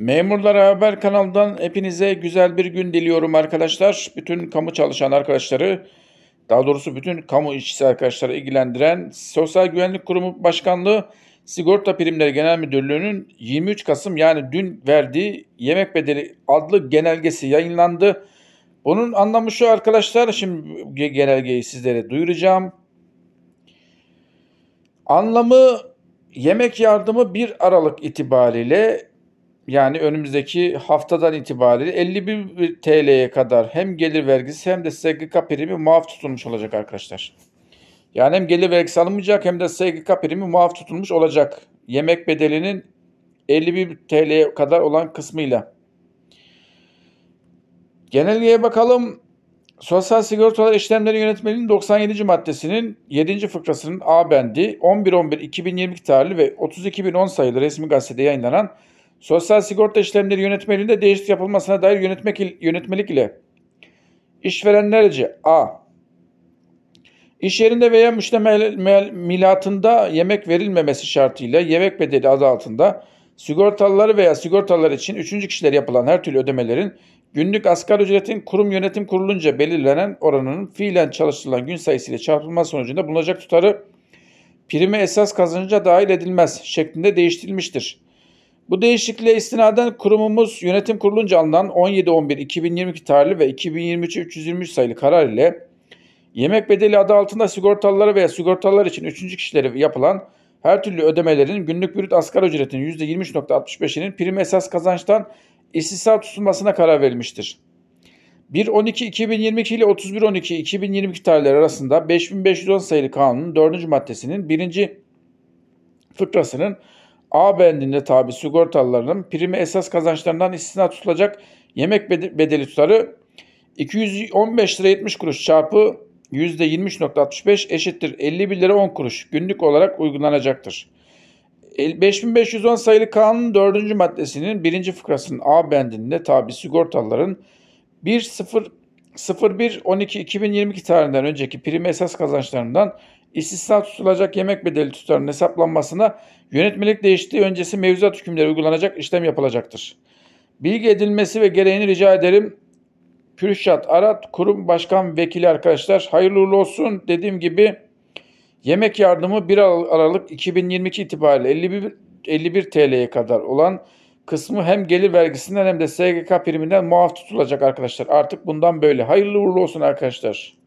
Memurlara Haber kanalından hepinize güzel bir gün diliyorum arkadaşlar. Bütün kamu çalışan arkadaşları, daha doğrusu bütün kamu işçisi arkadaşları ilgilendiren Sosyal Güvenlik Kurumu Başkanlığı Sigorta Primleri Genel Müdürlüğü'nün 23 Kasım yani dün verdiği yemek bedeli adlı genelgesi yayınlandı. Bunun anlamı şu arkadaşlar, şimdi genelgeyi sizlere duyuracağım. Anlamı yemek yardımı 1 Aralık itibariyle yani önümüzdeki haftadan itibariyle 51 TL'ye kadar hem gelir vergisi hem de SGK primi muaf tutulmuş olacak arkadaşlar. Yani hem gelir vergisi alınmayacak hem de SGK primi muaf tutulmuş olacak. Yemek bedelinin 51 TL'ye kadar olan kısmıyla. Genelgeye bakalım. Sosyal Sigortalar işlemleri Yönetmeliğinin 97. maddesinin 7. fıkrasının A bendi 11.11.2022 tarihli ve 32.010 sayılı resmi gazetede yayınlanan Sosyal sigorta işlemleri yönetmeliğinde değişiklik yapılmasına dair yönetmek, yönetmelik ile işverenlerce A. İş yerinde veya milatında yemek verilmemesi şartıyla yemek bedeli adı altında sigortalıları veya sigortalılar için üçüncü kişiler yapılan her türlü ödemelerin günlük asgari ücretin kurum yönetim kurulunca belirlenen oranının fiilen çalıştırılan gün sayısı ile çarpılma sonucunda bulunacak tutarı prime esas kazanınca dahil edilmez şeklinde değiştirilmiştir. Bu değişikliğe istinaden kurumumuz yönetim kurulunca alınan 17.11.2022 tarihli ve 2023-323 sayılı karar ile yemek bedeli adı altında sigortalılara veya sigortalılar için üçüncü kişilere yapılan her türlü ödemelerin günlük brüt asgari ücretinin %23.65'inin prim esas kazançtan istisna tutulmasına karar verilmiştir. 1.12.2022 ile 31.12.2022 tarihleri arasında 5510 sayılı kanunun 4. maddesinin 1. fıkrasının A bendinde tabi sigortalıların primi esas kazançlarından istisna tutulacak yemek bedeli tutarı 215 lira 70 kuruş çarpı %23.65 eşittir 51 lira 10 kuruş günlük olarak uygulanacaktır. 5510 sayılı kanunun 4. maddesinin 1. fıkrasının A bendinde tabi sigortalıların 1.0 2022 tarihinden önceki prim esas kazançlarından istisna tutulacak yemek bedeli tutarının hesaplanmasına yönetmelik değiştiği öncesi mevzuat hükümleri uygulanacak işlem yapılacaktır. Bilgi edilmesi ve gereğini rica ederim. Kürşat Arat, kurum başkan vekili arkadaşlar. Hayırlı uğurlu olsun. Dediğim gibi yemek yardımı 1 Aralık 2022 itibariyle 51, 51 TL'ye kadar olan kısmı hem gelir vergisinden hem de SGK priminden muaf tutulacak arkadaşlar. Artık bundan böyle. Hayırlı uğurlu olsun arkadaşlar.